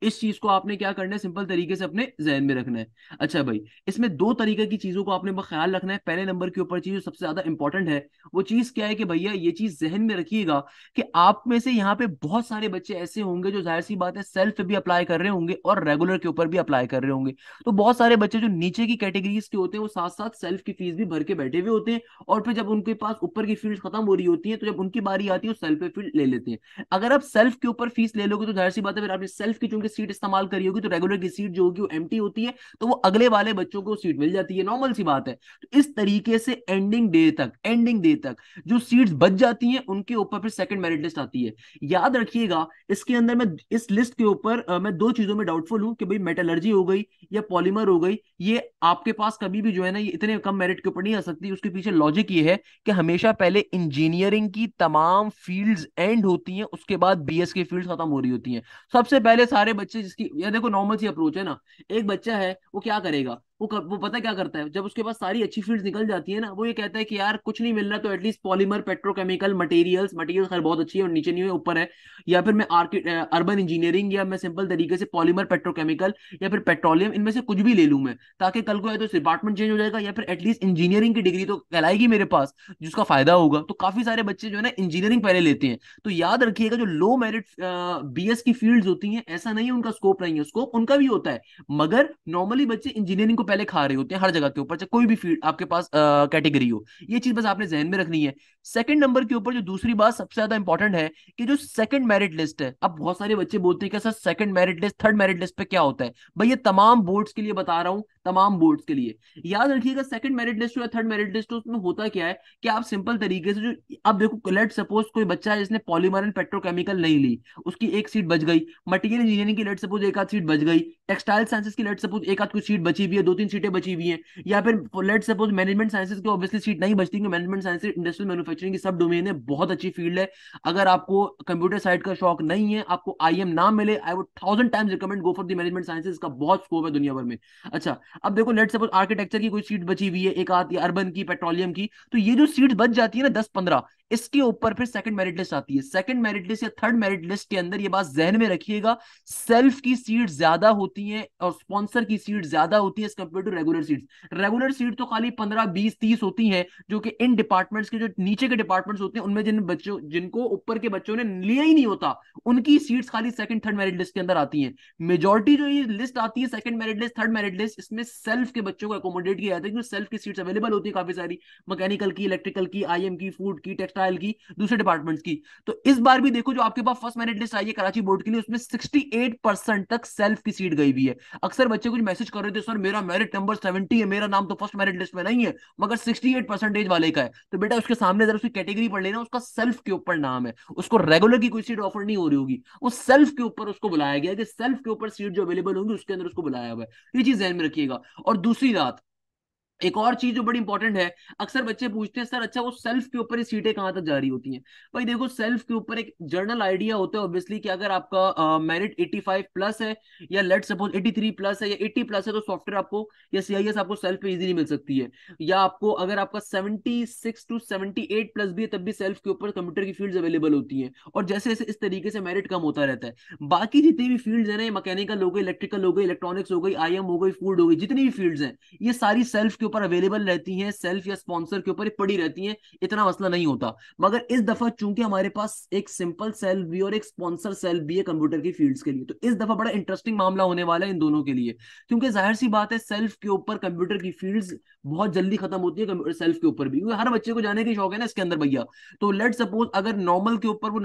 A: इस चीज को आपने क्या करना है सिंपल तरीके से अपने जहन में रखना है अच्छा भाई इसमें दो तरीके की चीजों को आपने ख्याल रखना है पहले नंबर के ऊपर चीज जो सबसे ज्यादा इंपॉर्टेंट है वो चीज क्या है कि भैया ये चीज जहन में रखिएगा कि आप में से यहाँ पे बहुत सारे बच्चे ऐसे होंगे जो जाहिर सी बात है सेल्फ भी अप्लाई कर रहे होंगे और रेगुलर के ऊपर भी अप्लाई कर रहे होंगे तो बहुत सारे बच्चे जो नीचे की कैटेगरीज के होते हैं वो साथ साथ सेल्फ की फीस भी भर के बैठे हुए होते हैं और फिर जब उनके पास ऊपर की फील्ड खत्म हो रही होती है तो जब उनकी बारी आती है सेल्फ पे फील्ड ले लेते हैं अगर आप सेल्फ के ऊपर फीस ले लोगे तो जाहिर सी बात है फिर आपने सेल्फ की की सीट इस्तेमाल करी होगी तो रेगुलर की सीट जो होगी वो एम्प्टी होती है तो वो अगले वाले बच्चों को सीट मिल जाती है नॉर्मल सी बात है तो इस तरीके से एंडिंग डे तक एंडिंग डे तक जो सीट बच जाती है उनके ऊपर फिर सेकंड मेरिट लिस्ट आती है याद रखिएगा इसके अंदर मैं इस लिस्ट के ऊपर मैं दो चीजों में डाउटफुल हूँ कि भाई मेटलर्जी हो गई या पॉलीमर हो गई ये आपके पास कभी भी जो है ना ये इतने कम मेरिट के ऊपर नहीं आ सकती उसके पीछे लॉजिक ये है कि हमेशा पहले इंजीनियरिंग की तमाम फील्ड्स एंड होती हैं उसके बाद बीएस की फील्ड्स खत्म हो रही होती हैं सबसे पहले सारे सारे बच्चे जिसकी ये देखो नॉर्मल सी अप्रोच है ना एक बच्चा है वो क्या करेगा वो कर, वो पता क्या करता है जब उसके पास सारी अच्छी फील्ड निकल जाती है ना वो ये कहता है कि यार कुछ नहीं मिल रहा तो at least polymer petrochemical materials material खैर बहुत अच्छी है और नीचे नहीं है ऊपर है या फिर मैं आर्कि अर्बन इंजीनियरिंग या मैं सिंपल तरीके से पॉलीमर पेट्रोकेमिकल या फिर पेट्रोलियम इनमें से कुछ भी ले लू मैं ताकि कल को या तो डिपार्टमेंट चेंज हो जाएगा या फिर एटलीस्ट इंजीनियरिंग की डिग्री तो कहलाएगी मेरे पास जिसका फायदा होगा तो काफी सारे बच्चे जो है ना इंजीनियरिंग पहले लेते हैं तो याद रखिएगा जो लो मेरिट बी की फील्ड होती है ऐसा नहीं है उनका स्कोप नहीं है स्कोप उनका भी होता है मगर नॉर्मली बच्चे इंजीनियरिंग को पहले खा रहे होते हैं हर जगह के ऊपर चाहे कोई भी फील्ड आपके पास कैटेगरी हो ये चीज बस आपने जहन में रखनी है सेकंड नंबर के ऊपर जो दूसरी बात सबसे ज्यादा इंपॉर्टेंट है कि जो सेकंड मेरिट लिस्ट है अब बहुत सारे बच्चे बोलते हैं कि sir second merit list third merit list पे क्या होता है भाई ये तमाम बोर्ड्स के लिए बता रहा हूँ तमाम बोर्ड्स के लिए याद रखिएगा सेकंड मेरिट लिस्ट या थर्ड मेरिट लिस्ट उसमें होता क्या है कि आप सिंपल तरीके से जो अब देखो लेट सपोज कोई बच्चा है जिसने पॉलीमर एंड पेट्रोकेमिकल नहीं ली उसकी एक सीट बच गई मटीरियल इंजीनियरिंग की लेट सपोज एक आध सीट बच गई टेक्सटाइल साइंसेस की लेट सपोज एक आध कुछ सीट बची हुई है दो तीन सीटें बची हुई है या फिर लेट सपोज मैनेजमेंट साइंसेज की ऑब्वियसली सीट नहीं बचती क्योंकि management science industrial manufacture manufacturing की सब डोमेन है बहुत अच्छी फील्ड है अगर आपको कंप्यूटर साइड का शौक नहीं है आपको आई एम ना मिले I would thousand times recommend go for the management sciences का बहुत स्कोप है दुनिया भर में अच्छा अब देखो लेट सपोज आर्किटेक्चर की कोई सीट बची हुई है एक आती है अर्बन की पेट्रोलियम की तो ये जो सीट बच जाती है ना दस पंद्रह इसके ऊपर फिर सेकंड मेरिट लिस्ट आती है सेकंड मेरिट लिस्ट या थर्ड मेरिट लिस्ट के अंदर ये बात जहन में रखिएगा सेल्फ की सीट ज्यादा होती है और स्पॉन्सर की सीट ज्यादा होती है as compare to regular seat regular seat तो खाली पंद्रह बीस तीस होती है जो कि इन डिपार्टमेंट्स के जो नीचे के डिपार्टमेंट्स होते हैं उनमें जिन बच्चों जिनको ऊपर के बच्चों ने लिया ही नहीं होता उनकी सीट्स खाली सेकंड थर्ड मेरिट लिस्ट के अंदर आती है मेजोरिटी जो ये लिस्ट आती है second merit list third merit list इसमें सेल्फ के बच्चों को अकोमोडेट किया जाता है क्योंकि सेल्फ की सीट्स अवेलेबल होती है काफी सारी मैकेनिकल की इलेक्ट्रिकल की आई की फूड की टेक्स टेक्सटाइल की दूसरे डिपार्टमेंट की तो इस बार भी देखो जो आपके पास फर्स्ट मेरिट लिस्ट आई है कराची बोर्ड के लिए उसमें सिक्सटी एट परसेंट तक सेल्फ की सीट गई हुई है अक्सर बच्चे कुछ मैसेज कर रहे थे सर मेरा मेरिट नंबर सेवेंटी है मेरा नाम तो फर्स्ट मेरिट लिस्ट में नहीं है मगर सिक्सटी परसेंटेज वाले का है तो बेटा उसके सामने जरा उसकी कैटेगरी पढ़ लेना उसका सेल्फ के ऊपर नाम है उसको रेगुलर की कोई सीट ऑफर नहीं हो रही होगी वो सेल्फ के ऊपर उसको बुलाया गया कि सेल्फ के ऊपर सीट जो अवेलेबल होगी उसके अंदर उसको बुलाया हुआ है ये चीज ध्यान में रखिएगा और दूसरी बात एक और चीज जो बड़ी इंपॉर्टेंट है अक्सर बच्चे पूछते हैं सर अच्छा वो सेल्फ के ऊपर सीटें कहाँ तक जारी होती हैं भाई देखो सेल्फ के ऊपर एक जर्नल आइडिया होता है ऑब्वियसली कि अगर आपका मेरिट uh, 85 प्लस है या लेट सपोज 83 प्लस है या 80 प्लस है तो सॉफ्टवेयर आपको या सी आपको सेल्फ पे इजीली मिल सकती है या आपको अगर आपका सेवेंटी टू सेवेंटी प्लस भी है तब भी सेल्फ के ऊपर कंप्यूटर की फील्ड अवेलेबल होती है और जैसे जैसे इस तरीके से मेरिट कम होता रहता है बाकी जितनी भी फील्ड है ना मैकेनिकल हो गई इलेक्ट्रिकल हो गई इलेक्ट्रॉनिक्स हो गई आई हो गई फूड हो गई जितनी भी फील्ड है ये सारी सेल्फ के ऊपर अवेलेबल रहती हैं सेल्फ या स्पॉन्सर के ऊपर पड़ी रहती हैं इतना मसला नहीं होता मगर इस दफा चूंकि हमारे पास एक सिंपल सेल भी और एक स्पॉन्सर सेल भी है कंप्यूटर की फील्ड के लिए तो इस दफा बड़ा इंटरेस्टिंग मामला होने वाला है इन दोनों के लिए क्योंकि जाहिर सी बात है सेल्फ के ऊपर कंप्यूटर की फील्ड बहुत जल्दी खत्म होती है सेल्फ के ऊपर भी क्योंकि हर बच्चे को जाने की शौक है ना इसके अंदर भैया तो लेट सपोज अगर नॉर्मल के ऊपर वो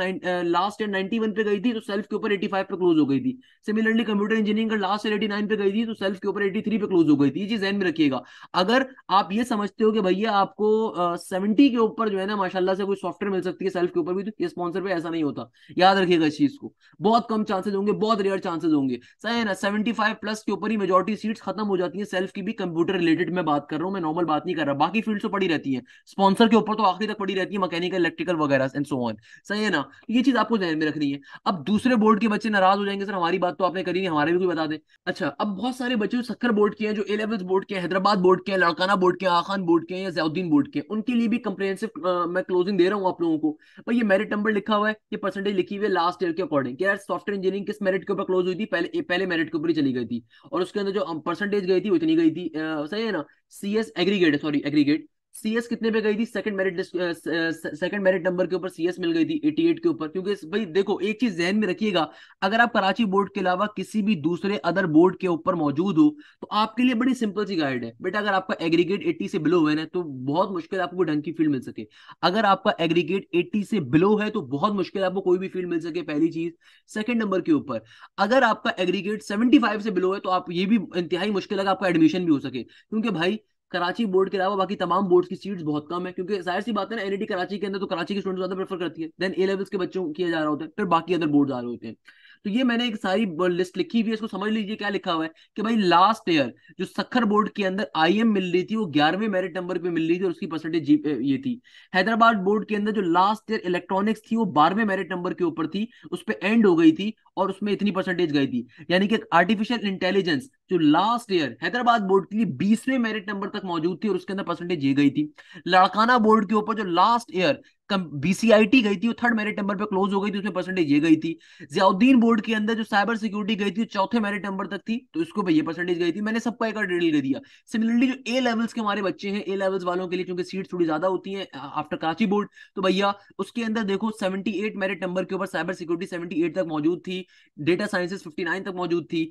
A: लास्ट ईयर नाइनटी पे गई थी तो सेल्फ के ऊपर एटी पे क्लोज हो गई थी similarly computer engineering last year eighty पे गई थी तो सेल्फ के ऊपर एटी पे क्लोज हो गई थी ये चीज में रखिएगा अगर अगर आप ये समझते हो कि भैया आपको सेवेंटी के ऊपर जो है ना माशाला से कोई सॉफ्टवेयर मिल सकती है सेल्फ के ऊपर भी तो ये स्पॉन्सर पे ऐसा नहीं होता याद रखिएगा इस चीज को बहुत कम चांसेस होंगे बहुत रेयर चांसेस होंगे सही है ना सेवेंटी फाइव प्लस के ऊपर ही मेजोरिटी सीट्स खत्म हो जाती है सेल्फ की भी कंप्यूटर रिलेटेड मैं बात कर रहा हूँ मैं नॉर्मल बात नहीं कर रहा बाकी फील्ड तो पड़ी रहती है स्पॉन्सर के ऊपर तो आखिरी तक पड़ी रहती है मैकेनिकल इलेक्ट्रिकल वगैरह एंड सो ऑन सही है ना ये चीज आपको ध्यान में रखनी है अब दूसरे बोर्ड के बच्चे नाराज हो जाएंगे सर हमारी बात तो आपने करी नहीं हमारे भी कोई बता दे अच्छा अब बहुत सारे बच्चे सक्कर बोर्ड के हैं जो ए लेवल्स बोर्ड के हैदराबाद बोर्ड के लड़काना बोर्ड के आखान बोर्ड के या जयाउद्दीन बोर्ड के उनके लिए भी कंप्रेहेंसिव मैं क्लोजिंग दे रहा हूँ आप लोगों को पर ये मेरिट नंबर लिखा हुआ है ये परसेंटेज लिखी हुई है लास्ट ईयर के अकॉर्डिंग यार सॉफ्टवेयर इंजीनियरिंग किस मेरिट के ऊपर क्लोज हुई थी पहले पहले मेरिट के ऊपर ही चली गई थी और उसके अंदर जो परसेंटेज गई थी वो इतनी गई थी सही है ना C S aggregate sorry aggregate CS कितने पे गई थी second merit second merit number के ऊपर सीएस मिल गई थी 88 के ऊपर क्योंकि भाई देखो एक चीज जहन में रखिएगा अगर आप कराची बोर्ड के अलावा किसी भी दूसरे अदर बोर्ड के ऊपर मौजूद हो तो आपके लिए बड़ी सिंपल सी गाइड है बेटा अगर आपका एग्रीगेट एट्टी से बिलो है ना तो बहुत मुश्किल आपको ढंग की फील्ड मिल सके अगर आपका एग्रीगेट एट्टी से बिलो है तो बहुत मुश्किल आपको कोई भी फील्ड मिल सके पहली चीज सेकंड नंबर के ऊपर अगर आपका एग्रीगेट सेवेंटी से बिलो है तो आप ये भी इंतहाई मुश्किल है आपका एडमिशन भी हो सके क्योंकि भाई कराची बोर्ड के अलावा बाकी तमाम बोर्ड की सीट्स बहुत कम है क्योंकि जाहिर सी बात है ना एनईटी कराची के अंदर तो कराची के स्टूडेंट ज्यादा प्रेफर करती है देन ए लेवल्स के बच्चों किया जा रहा होता है फिर बाकी अदर बोर्ड आ रहे होते हैं तो ये मैंने एक सारी लिस्ट लिखी हुई है इसको समझ लीजिए क्या लिखा हुआ है कि भाई लास्ट ईयर जो सखर बोर्ड के अंदर एम मिल रही थी वो ग्यारहवें मेरिट नंबर पे मिल रही थी और उसकी परसेंटेज ये थी हैदराबाद बोर्ड के अंदर जो लास्ट ईयर इलेक्ट्रॉनिक्स थी वो बारहवें मेरिट नंबर के ऊपर थी उस पर एंड हो गई थी और उसमें इतनी परसेंटेज गई थी यानी कि आर्टिफिशियल इंटेलिजेंस जो लास्ट ईयर हैदराबाद बोर्ड के लिए बीसवें मेरिट नंबर तक मौजूद थी और उसके अंदर परसेंटेज ये गई थी लड़काना बोर्ड के ऊपर जो लास्ट ईयर बीसीआईटी गई थी वो थर्ड मेरिट नंबर पे क्लोज हो गई थी उसमें परसेंटेज ये गई थी जियाउद्दीन बोर्ड के अंदर जो साइबर सिक्योरिटी गई थी चौथे मेरिट नंबर तक थी तो इसको पे ये परसेंटेज गई थी मैंने सबका एक डिटेल दे दिया सिमिलरली जो ए लेवल्स के हमारे बच्चे हैं ए लेवल्स वालों के लिए क्योंकि सीट थोड़ी ज्यादा होती है आफ्टर कराची बोर्ड तो भैया उसके अंदर देखो सेवेंटी एट मेरिट नंबर के ऊपर साइबर सिक्योरिटी सेवेंटी एट तक मौजूद थी डेटा साइंसेज फिफ्टी नाइन तक मौजूद थी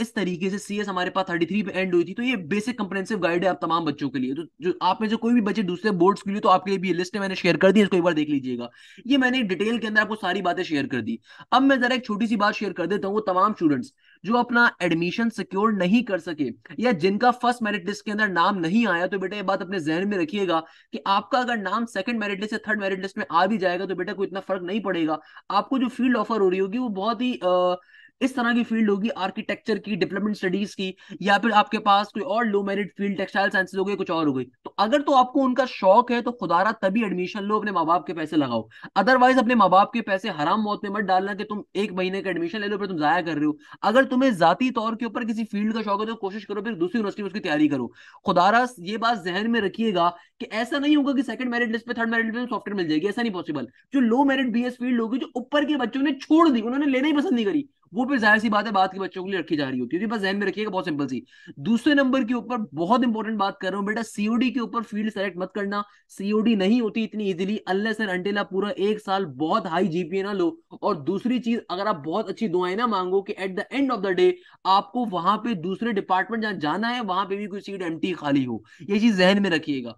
A: इस तरीके से सी सीएस हमारे पास थर्टी थ्री पे एंड हुई थी तो ये बेसिक कंप्रेंसिव गाइड है आप तमाम बच्चों के लिए तो जो आप में से कोई भी बच्चे दूसरे बोर्ड्स के लिए तो आपके लिए भी लिस्ट मैंने शेयर कर दी इसको एक बार देख लीजिएगा ये मैंने डिटेल के अंदर आपको सारी बातें शेयर कर दी अब मैं जरा एक छोटी सी बात शेयर कर देता हूँ वो तमाम स्टूडेंट्स जो अपना एडमिशन सिक्योर नहीं कर सके या जिनका फर्स्ट मेरिट लिस्ट के अंदर नाम नहीं आया तो बेटा ये बात अपने जहन में रखिएगा कि आपका अगर नाम सेकंड मेरिट लिस्ट या थर्ड मेरिट लिस्ट में आ भी जाएगा तो बेटा कोई इतना फर्क नहीं पड़ेगा आपको जो फील्ड ऑफर हो रही होगी वो बहुत ही आ, इस तरह की फील्ड होगी आर्किटेक्चर की डेवलपमेंट स्टडीज की या फिर आपके पास कोई और low merit field textile science हो गई कुछ और हो गई तो अगर तो आपको उनका शौक है तो खुदारा तभी एडमिशन लो अपने माँ बाप के पैसे लगाओ अदरवाइज अपने माँ बाप के पैसे हराम मौत में मत डालना कि तुम एक महीने का एडमिशन ले लो फिर तुम जाया कर रहे हो अगर तुम्हें जाती तौर के ऊपर किसी फील्ड का शौक है तो कोशिश करो फिर दूसरी यूनिवर्सिटी में उसकी तैयारी करो खुदारा ये बात जहन में रखिएगा कि ऐसा नहीं होगा कि सेकंड मेरिट लिस्ट पे थर्ड मेरिट लिस्ट में सॉफ्टवेयर मिल जाएगी ऐसा नहीं पॉसिबल जो लो मेरिट बी फील्ड होगी जो ऊपर के बच्चों ने छोड़ दी उन्होंने लेना ही पसंद नहीं करी वो फिर जाहिर सी बात है बात के बच्चों के लिए रखी जा रही होती है बस जहन में रखिएगा बहुत सिंपल सी दूसरे नंबर के ऊपर बहुत इंपॉर्टेंट बात कर रहा हूँ बेटा सीओडी के ऊपर फील्ड सेलेक्ट मत करना सीओडी नहीं होती इतनी इजिली अनलेस एंड अंटेला पूरा एक साल बहुत हाई जीपीए ना लो और दूसरी चीज अगर आप बहुत अच्छी दुआएं ना मांगो कि at the end of the day आपको वहां पे दूसरे डिपार्टमेंट जहां जाना है वहां पे भी कोई सीट एम खाली हो ये चीज जहन में रखिएगा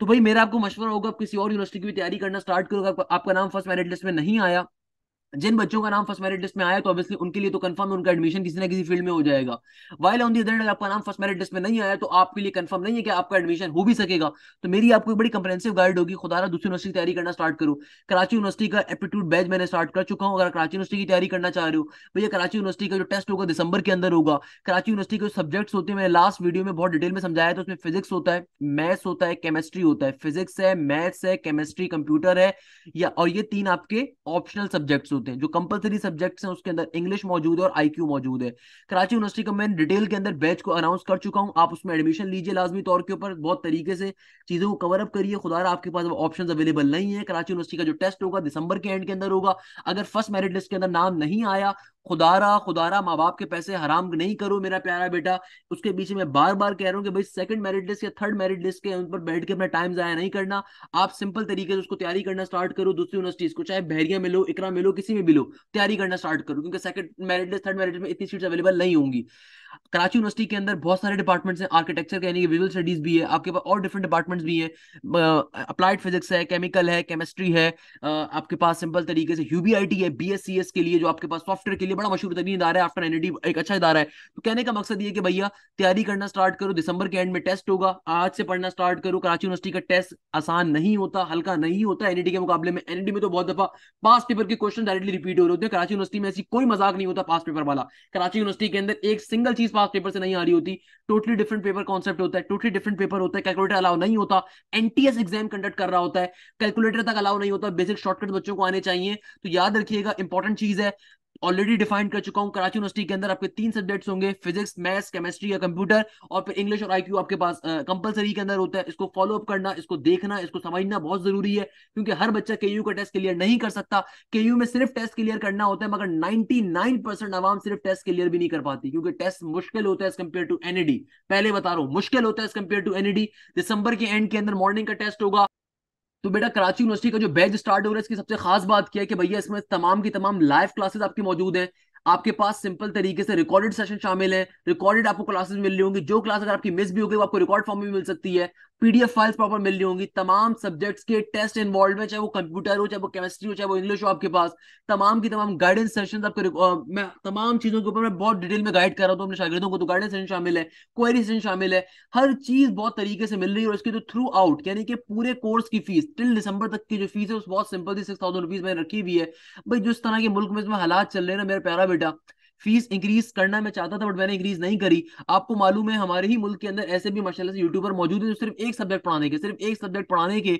A: तो भाई मेरा आपको मशवरा होगा आप किसी और यूनिवर्सिटी की भी तैयारी करना स्टार्ट करोगे आपका नाम फर्स्ट मेरिट लिस्ट में नहीं आया जिन बच्चों का नाम फर्स्ट मेरिट लिस्ट में आया तो ऑब्वियसली उनके लिए तो कंफर्म उनका एडमिशन किसी ना किसी फील्ड में हो जाएगा वाइल ऑन दी अदर आपका नाम फर्स्ट मेरिट लिस्ट में नहीं आया तो आपके लिए कंफर्म नहीं है कि आपका एडमिशन हो भी सकेगा तो मेरी आपको बड़ी कंप्रेहेंसिव गाइड होगी खुदा दूसरी यूनिवर्सिटी की तैयारी करना स्टार्ट करो कराची यूनिवर्सिटी का एप्टीट्यूड बैच मैंने स्टार्ट कर चुका हूँ अगर कराची यूनिवर्सिटी की तैयारी करना चाह रहे हो भैया कराची यूनिवर्सिटी का जो टेस्ट होगा दिसंबर के अंदर होगा कराची यूनिवर्सिटी के सब्जेक्ट्स होते हैं मैंने लास्ट वीडियो में बहुत डिटेल में समझाया था उसमें फिजिक्स होता है मैथ्स होता है केमिस्ट्री होता है फिजिक्स है मैथ्स है केमिस्ट्री कंप्यूटर है या और ये तीन आपके ऑप्शनल सब्जेक्ट्स होते हैं होते हैं जो कंपलसरी सब्जेक्ट्स हैं उसके अंदर इंग्लिश मौजूद है और आईक्यू मौजूद है कराची यूनिवर्सिटी का मैं डिटेल के अंदर बैच को अनाउंस कर चुका हूँ आप उसमें एडमिशन लीजिए लाजमी तौर के ऊपर बहुत तरीके से चीज़ों को कवर अप करिए खुदा आपके पास ऑप्शन अवेलेबल नहीं है कराची यूनिवर्सिटी का जो टेस्ट होगा दिसंबर के एंड के अंदर होगा अगर फर्स्ट मेरिट लिस्ट के अंदर नाम नहीं आया खुदारा खुदारा माँ बाप के पैसे हराम नहीं करो मेरा प्यारा बेटा उसके पीछे मैं बार बार कह रहा हूँ कि भाई सेकंड मेरिट लिस्ट या थर्ड मेरिट लिस्ट के उन पर बैठ के अपना टाइम जाया नहीं करना आप सिंपल तरीके से उसको तैयारी करना स्टार्ट करो दूसरी यूनिवर्सिटीज को चाहे बहरिया में लो इकरा में लो किसी में भी लो तैयारी करना स्टार्ट करो क्योंकि second merit list third merit में इतनी सीट्स अवेलेबल नहीं होंगी कराची यूनिवर्सिटी के अंदर बहुत सारे डिपार्टमेंट्स हैं आर्किटेक्चर के यानी कि विजुअल स्टडीज भी है आपके पास और डिफरेंट डिपार्टमेंट्स भी हैं अप्लाइड फिजिक्स है केमिकल है केमिस्ट्री है आपके पास सिंपल तरीके से यूबीआईटी है बीएससीएस के लिए जो आपके पास सॉफ्टवेयर के लिए बड़ा मशहूर तरीन इदारा है आफ्टर एनडी एक अच्छा इदारा है तो कहने का मकसद ये कि भैया तैयारी करना स्टार्ट करो दिसंबर के एंड में टेस्ट होगा आज से पढ़ना स्टार्ट करो कराची यूनिवर्सिटी का टेस्ट आसान नहीं होता हल्का नहीं होता एनडी के मुकाबले में एनडी में तो बहुत दफा पास पेपर के क्वेश्चन डायरेक्टली रिपीट हो रहे होते हैं कराची यूनिवर्सिटी में ऐसी कोई मजाक नहीं होता पास पेपर वाला कराची यूनिवर्सिटी के अंदर एक सिंगल चीज चीज पास पेपर से नहीं आ रही होती टोटली डिफरेंट पेपर कॉन्सेप्ट होता है टोटली डिफरेंट पेपर होता है कैलकुलेटर अलाउ नहीं होता एनटीएस एग्जाम कंडक्ट कर रहा होता है कैलकुलेटर तक अलाउ नहीं होता बेसिक शॉर्टकट बच्चों को आने चाहिए तो याद रखिएगा इंपॉर्टेंट चीज है ऑलरेडी डिफाइन कर चुका हूँ कराची यूनिवर्सिटी के अंदर आपके तीन सब्जेक्ट्स होंगे फिजिक्स मैथ्स केमिस्ट्री या कंप्यूटर और फिर इंग्लिश और आईक्यू आपके पास कंपलसरी के अंदर होता है इसको फॉलो अप करना इसको देखना इसको समझना बहुत जरूरी है क्योंकि हर बच्चा के का टेस्ट क्लियर नहीं कर सकता के में सिर्फ टेस्ट क्लियर करना होता है मगर नाइनटी आवाम सिर्फ टेस्ट क्लियर भी नहीं कर पाती क्योंकि टेस्ट मुश्किल होता है एज कम्पेयर टू एनईडी पहले बता रहा हूँ मुश्किल होता है एज कम्पेयर टू एनईडी दिसंबर के एंड के अंदर मॉर्निंग का टेस्ट होगा तो बेटा कराची यूनिवर्सिटी का जो बैच स्टार्ट हो रहा है इसकी सबसे खास बात क्या है कि भैया इसमें तमाम की तमाम लाइव क्लासेस आपकी मौजूद हैं आपके पास सिंपल तरीके से रिकॉर्डेड सेशन शामिल है रिकॉर्डेड आपको क्लासेस मिल रही होंगी जो क्लास अगर आपकी मिस भी हो गई वो आपको रिकॉर्ड फॉर्म में मिल सकती है पीडीएफ फाइल्स प्रॉपर मिल रही होंगी तमाम सब्जेक्ट्स के टेस्ट इन्वॉल्व है चाहे वो कंप्यूटर हो चाहे वो केमिस्ट्री हो चाहे वो इंग्लिश हो आपके पास तमाम की तमाम गाइडेंस सेशन आपको मैं तमाम चीजों के ऊपर मैं बहुत डिटेल में गाइड कर रहा हूँ तो अपने शागिदों को तो गाइडेंस सेशन शामिल है क्वेरी सेशन शामिल है हर चीज बहुत तरीके से मिल रही है और इसकी जो थ्रू आउट यानी कि पूरे कोर्स की फीस टिल दिसंबर तक की जो फीस है उस बहुत सिंपल थी सिक्स थाउजेंड रुपीज मैंने रखी हुई है भाई जिस तरह के मुल्क में इसमें हालात चल रहे हैं ना मेरा प्यारा बेटा फीस इंक्रीज करना मैं चाहता था बट मैंने इंक्रीज नहीं करी आपको मालूम है हमारे ही मुल्क के अंदर ऐसे भी माशाला से यूट्यूबर मौजूद है जो सिर्फ एक सब्जेक्ट पढ़ाने के सिर्फ एक सब्जेक्ट पढ़ाने के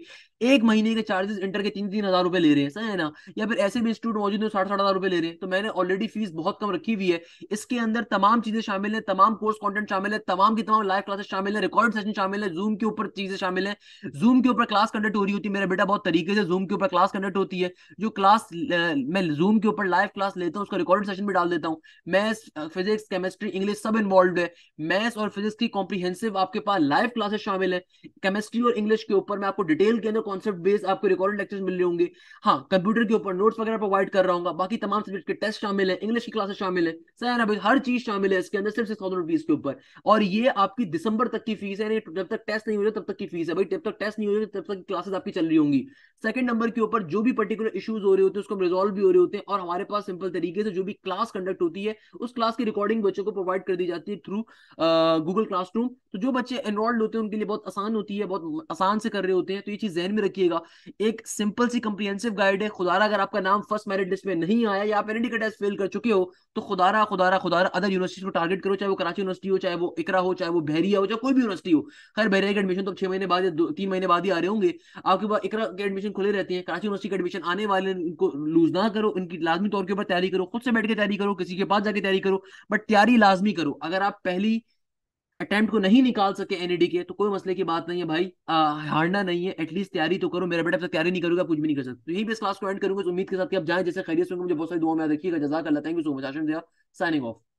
A: एक महीने के चार्जेस इंटर के तीन तीन हजार रुपए ले रहे हैं सही है ना या फिर ऐसे भी इंस्टीट्यूट मौजूद है साठ साठ हजार रुपए ले रहे हैं तो मैंने ऑलरेडी फीस बहुत कम रखी हुई है इसके अंदर तमाम चीजें शामिल है तमाम कोर्स कॉन्टेंट शामिल है तमाम की तमाम लाइव क्लासेस शामिल है रिकॉर्ड सेशन शामिल है जूम के ऊपर चीजें शामिल है जूम के ऊपर क्लास कंडक्ट हो रही होती है मेरा बेटा बहुत तरीके से जूम के ऊपर क्लास कंडक्ट होती है जो क्लास मैं जूम के ऊपर लाइव क्लास लेता हूँ उसका रिकॉर्ड सेशन भी डाल देता हूँ मैथ्स फिजिक्स केमिस्ट्री इंग्लिश सब इन्वॉल्व है मैथ्स और फिजिक्स की कॉम्प्रीहेंसिव आपके पास लाइव क्लासेस शामिल है केमिस्ट्री और इंग्लिश के ऊपर मैं आपको डिटेल के अंदर कॉन्सेप्ट बेस्ड आपको रिकॉर्डेड लेक्चर्स मिल रहे होंगे हाँ कंप्यूटर के ऊपर नोट्स वगैरह प्रोवाइड कर रहा हूँ बाकी तमाम सब्जेक्ट के टेस्ट शामिल है इंग्लिश की क्लासेस शामिल है सर अभी हर चीज शामिल है इसके अंदर सिर्फ सिक्स थाउजेंड रुपीज के ऊपर और ये आपकी दिसंबर तक की फीस है जब तक टेस्ट नहीं हो तब तक की फीस है भाई जब तक टेस्ट नहीं हो तब तक क्लासेस आपकी चल रही होंगी सेकंड नंबर के ऊपर जो भी पर्टिकुलर इश्यूज हो रहे होते हैं उसको रिजॉल्व भी हो रहे होते हैं और हमारे पास सिंपल तरीके से जो भी क्लास कंडक्ट होती होती है उस क्लास की रिकॉर्डिंग बच्चों को प्रोवाइड कर दी जाती है थ्रू गूगल क्लास तो जो बच्चे एनरोल्ड होते हैं उनके लिए बहुत आसान होती है बहुत आसान से कर रहे होते हैं तो ये चीज जहन में रखिएगा एक सिंपल सी कंप्रीहेंसिव गाइड है खुदारा अगर आपका नाम फर्स्ट मेरिट लिस्ट में नहीं आया या आप एनडी का टेस्ट फेल कर चुके हो तो खुदारा खुदारा खुदारा अदर यूनिवर्सिटी को टारगेट करो चाहे वो कराची यूनिवर्सिटी हो चाहे वो इकरा हो चाहे वो बहरिया हो चाहे कोई भी यूनिवर्सिटी हो खैर बहरिया के एडमिशन तो छह महीने बाद या तीन महीने बाद ही आ रहे होंगे आपके पास इकरा के एडमिशन खुले रहते हैं कराची यूनिवर्सिटी के एडमिशन आने वाले इनको लूज ना करो इनकी लाजमी तौर के ऊपर तैयारी करो खुद से बैठ के तैयारी करो किसी के उसके बाद जाके तैयारी करो बट तैयारी लाजमी करो अगर आप पहली अटेम्प्ट को नहीं निकाल सके एनईडी के तो कोई मसले की बात नहीं है भाई आ, हारना नहीं है एटलीस्ट तैयारी तो करो मेरा बेटा तो तैयारी नहीं करूंगा कुछ भी नहीं कर सकते तो यही भी इस क्लास को एंड करूंगा उम्मीद के साथ कि आप जाए जैसे खरीद सुनकर मुझे बहुत सारी दुआ में रखिएगा जजाक अल्लाह थैंक यू सो मच आशन दिया साइनिंग ऑफ